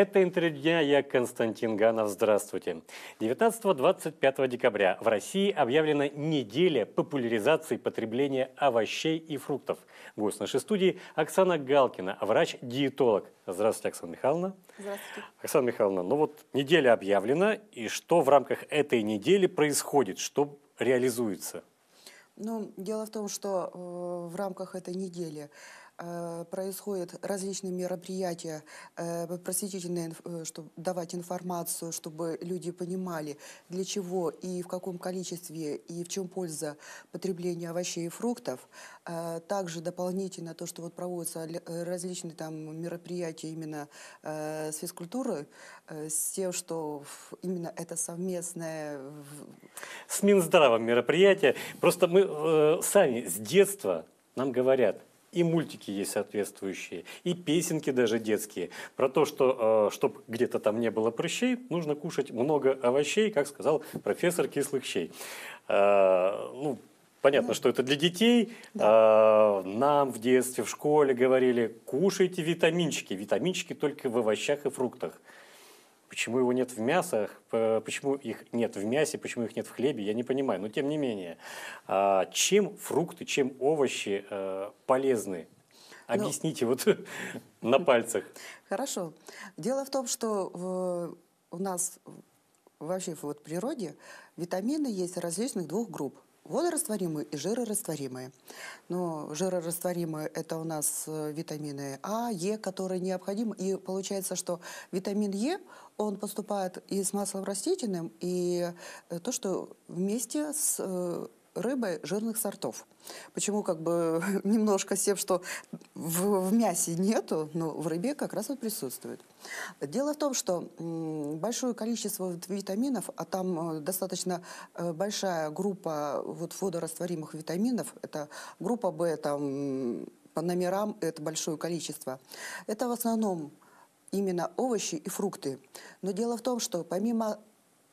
Это интервью дня, я Константин Ганов, здравствуйте. 19-25 декабря в России объявлена неделя популяризации потребления овощей и фруктов. Гость нашей студии Оксана Галкина, врач-диетолог. Здравствуйте, Оксана Михайловна. Здравствуйте. Оксана Михайловна, ну вот неделя объявлена, и что в рамках этой недели происходит, что реализуется? Ну, дело в том, что э, в рамках этой недели Э, происходят различные мероприятия, э, просветительные, э, чтобы давать информацию, чтобы люди понимали, для чего и в каком количестве, и в чем польза потребления овощей и фруктов. Также дополнительно то, что вот проводятся различные там мероприятия именно с физкультуры, с тем, что именно это совместное... С Минздравом мероприятие. Просто мы сами с детства нам говорят – и мультики есть соответствующие, и песенки даже детские. Про то, что э, чтобы где-то там не было прыщей, нужно кушать много овощей, как сказал профессор кислых щей. Э, ну, Понятно, ну. что это для детей. Да. Э, нам в детстве, в школе говорили, кушайте витаминчики. Витаминчики только в овощах и фруктах. Почему его нет в мясах, почему их нет в мясе, почему их нет в хлебе, я не понимаю. Но тем не менее, а, чем фрукты, чем овощи э, полезны? Ну, Объясните ну, вот на пальцах. Хорошо. Дело в том, что в, у нас вообще вот в природе витамины есть различных двух групп – водорастворимые и жирорастворимые. Но жирорастворимые – это у нас э, витамины А, Е, которые необходимы. И получается, что витамин Е, он поступает и с маслом растительным, и э, то, что вместе с э, рыбой жирных сортов. Почему как бы немножко с тем, что в, в мясе нету, но в рыбе как раз вот присутствует. Дело в том, что большое количество витаминов, а там э, достаточно э, большая группа вот водорастворимых витаминов, это группа В, там по номерам это большое количество. Это в основном именно овощи и фрукты. Но дело в том, что помимо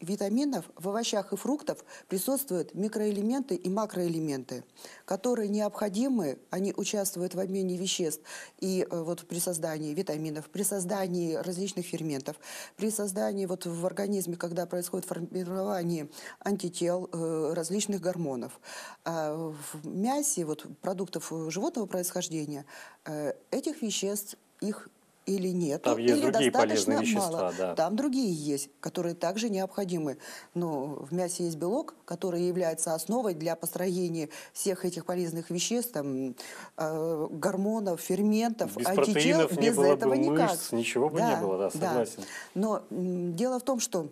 витаминов в овощах и фруктах присутствуют микроэлементы и макроэлементы, которые необходимы, они участвуют в обмене веществ и э, вот при создании витаминов, при создании различных ферментов, при создании вот в организме, когда происходит формирование антител, э, различных гормонов. А в мясе вот продуктов животного происхождения э, этих веществ их или нет. или достаточно мало. да. Там другие есть, которые также необходимы. Но ну, в мясе есть белок, который является основой для построения всех этих полезных веществ, там, э, гормонов, ферментов, без антител. Протеинов без не было этого бы мышц, никак. ничего бы да, не было, да, согласен. Да. Но м, дело в том, что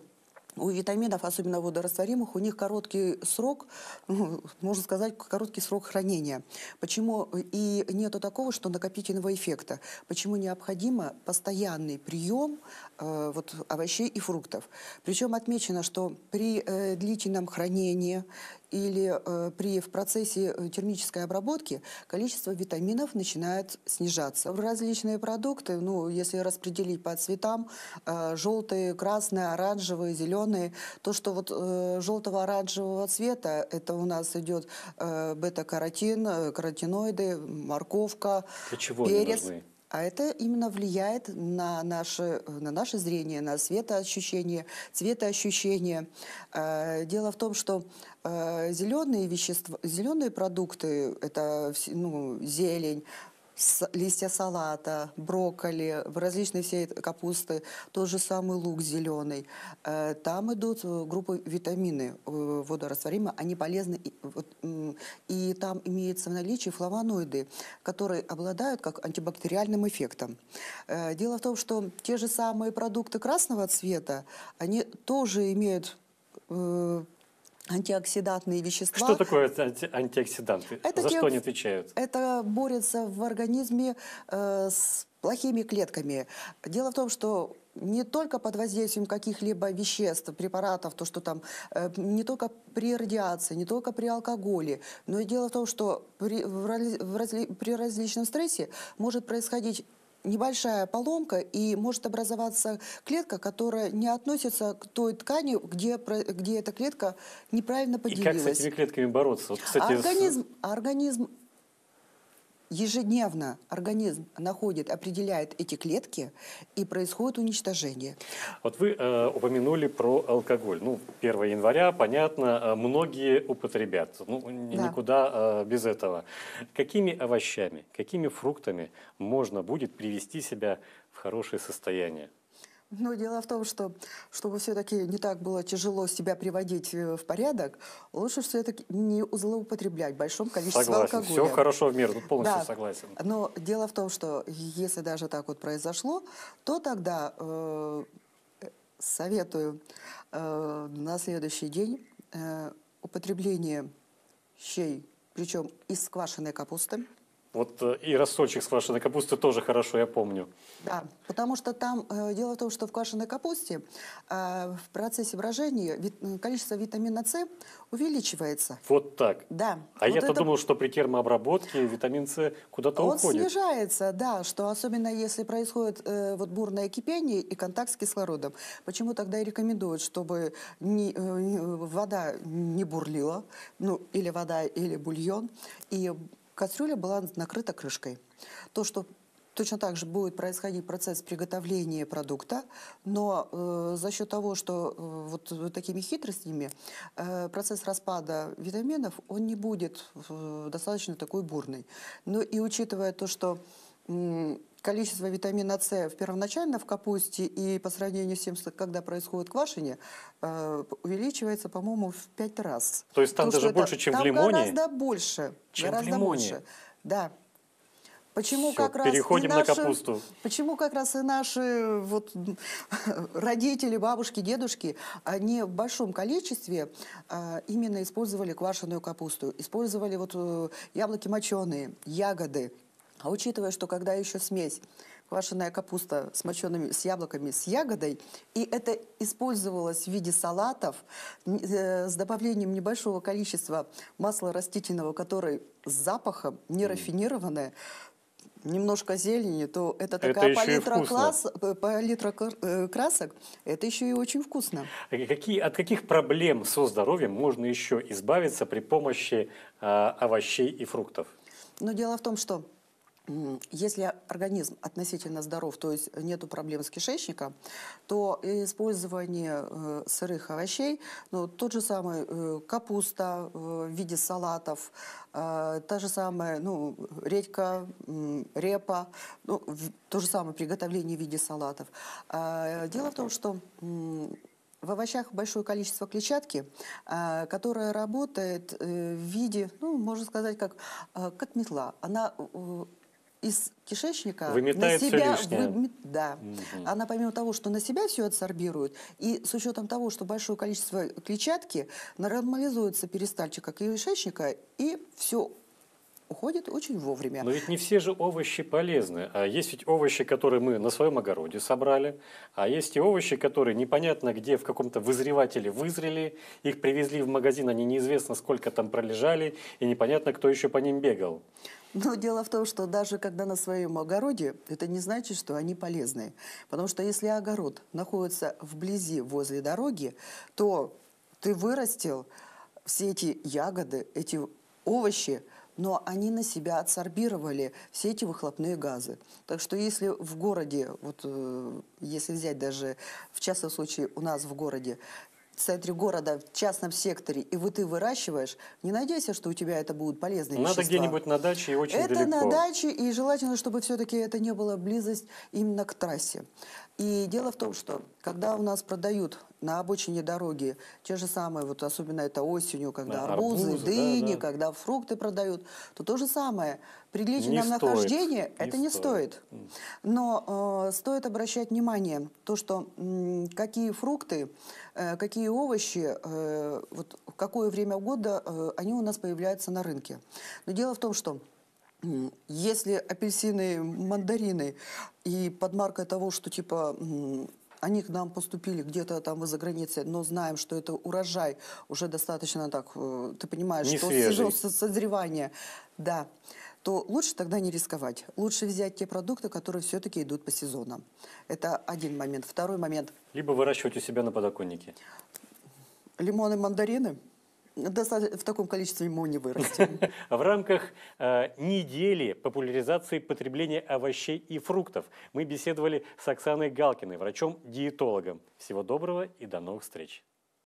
у витаминов, особенно водорастворимых, у них короткий срок, ну, можно сказать, короткий срок хранения. Почему и нету такого, что накопительного эффекта? Почему необходимо постоянный прием э, вот, овощей и фруктов? Причем отмечено, что при э, длительном хранении или э, при в процессе э, термической обработки количество витаминов начинает снижаться. Различные продукты, ну, если распределить по цветам, э, желтые, красные, оранжевые, зеленые, зеленый, то, что вот э, желтого-оранжевого цвета, это у нас идет э, бета-каротин, э, каротиноиды, морковка, Для чего перец. Они нужны? А это именно влияет на наше, на наше зрение, на светоощущение, цветоощущение. Э, дело в том, что э, зеленые вещества, зеленые продукты, это ну, зелень, листья салата, брокколи, в различные все капусты, тот же самый лук зеленый. Э, там идут э, группы витамины э, водорастворимые, они полезны. И, там имеется в наличии флавоноиды, которые обладают как антибактериальным эффектом. Дело в том, что те же самые продукты красного цвета, они тоже имеют антиоксидантные вещества. Что такое анти антиоксиданты? Это За те, что они отвечают? Это борется в организме э, с плохими клетками. Дело в том, что не только под воздействием каких-либо веществ, препаратов, то, что там, э, не только при радиации, не только при алкоголе, но и дело в том, что при, в, в, при различном стрессе может происходить небольшая поломка, и может образоваться клетка, которая не относится к той ткани, где, где эта клетка неправильно поделилась. И как с этими клетками бороться? Вот, кстати, организм, организм ежедневно организм находит, определяет эти клетки, и происходит уничтожение. Вот вы э, упомянули про алкоголь. Ну, 1 января, понятно, э, многие употребят. Ну, да. никуда э, без этого. Какими овощами, какими фруктами можно будет привести себя в хорошее состояние? Но дело в том, что чтобы все-таки не так было тяжело себя приводить э, в порядок, лучше все-таки не злоупотреблять большим количеством согласен. алкоголя. Все хорошо в мир, тут полностью да. согласен. Но дело в том, что если даже так вот произошло, то тогда э, советую э, на следующий день э, употребление щей, причем из квашеной капусты. Вот э, и рассольчик с квашеной капусты тоже хорошо, я помню. Да, потому что там э, дело в том, что в квашеной капусте э, в процессе брожения количество витамина С увеличивается. Вот так? Да. А вот я-то это... думал, что при термообработке витамин С куда-то Он уходит. Он снижается, да, что особенно если происходит вот бурное кипение и контакт с кислородом. Почему тогда и рекомендуют, чтобы не, вода не бурлила, ну или вода, или бульон, и Кастрюля была накрыта крышкой. То, что Точно так же будет происходить процесс приготовления продукта, но э, за счет того, что э, вот, вот э, такими хитростями э, процесс распада витаминов, он не будет э, достаточно такой бурный. Но и учитывая то, что количество витамина С первоначально в капусте и по сравнению с тем, когда происходит квашение, э, увеличивается, по-моему, в пять раз. То есть там Потому даже больше, это, чем там в лимоне? гораздо больше. Чем гораздо в лимоне? Больше. Да. Почему Все, как раз переходим наши, на капусту. Почему как раз и наши вот, родители, бабушки, дедушки, они в большом количестве а, именно использовали квашеную капусту, использовали вот э, яблоки моченые, ягоды, а учитывая, что когда еще смесь квашеная капуста с мочеными, с яблоками, с ягодой, и это использовалось в виде салатов э, с добавлением небольшого количества масла растительного, которое с запахом, не рафинированное, немножко зелени, то это такая это палитра, класс, э, палитра э, красок, это еще и очень вкусно. А какие, от каких проблем со здоровьем можно еще избавиться при помощи э, овощей и фруктов? Но дело в том, что если организм относительно здоров, то есть нет проблем с кишечником, то использование э, сырых овощей, ну, тот же самый э, капуста э, в виде салатов, та же самая ну, редька, репа, ну, то же самое приготовление в виде салатов. А, дело в том, что в овощах большое количество клетчатки, а, которая работает в виде, ну, можно сказать, как, как метла. Она из кишечника Выметает на себя... Все лишнее. да. Угу. Она помимо того, что на себя все адсорбирует, и с учетом того, что большое количество клетчатки, нормализуется перистальтика кишечника, и все уходит очень вовремя. Но ведь не все же овощи полезны. А есть ведь овощи, которые мы на своем огороде собрали, а есть и овощи, которые непонятно где в каком-то вызревателе вызрели, их привезли в магазин, они неизвестно сколько там пролежали, и непонятно, кто еще по ним бегал. Но дело в том, что даже когда на своем огороде, это не значит, что они полезны. Потому что если огород находится вблизи, возле дороги, то ты вырастил все эти ягоды, эти овощи, но они на себя адсорбировали все эти выхлопные газы. Так что если в городе, вот э, если взять даже в частном случае у нас в городе, в центре города, в частном секторе, и вот ты выращиваешь, не надейся, что у тебя это будут полезные Надо вещества. где-нибудь на даче и очень это далеко. Это на даче, и желательно, чтобы все-таки это не было близость именно к трассе. И дело в том, что когда у нас продают на обочине дороги. Те же самые, вот особенно это осенью, когда да, арбузы, арбузы дыни, да, да. когда фрукты продают, то то же самое. При длительном нахождении это не стоит. стоит. Но э, стоит обращать внимание, то, что э, какие фрукты, э, какие овощи, э, вот в какое время года э, они у нас появляются на рынке. Но дело в том, что если апельсины, мандарины и под маркой того, что типа они к нам поступили где-то там из-за границы, но знаем, что это урожай уже достаточно так, э, ты понимаешь, не что свежий. созревание. Да то лучше тогда не рисковать. Лучше взять те продукты, которые все-таки идут по сезонам. Это один момент. Второй момент. Либо выращивать у себя на подоконнике. Лимоны, мандарины – в таком количестве мы не вырастем. В рамках э, недели популяризации потребления овощей и фруктов мы беседовали с Оксаной Галкиной, врачом-диетологом. Всего доброго и до новых встреч.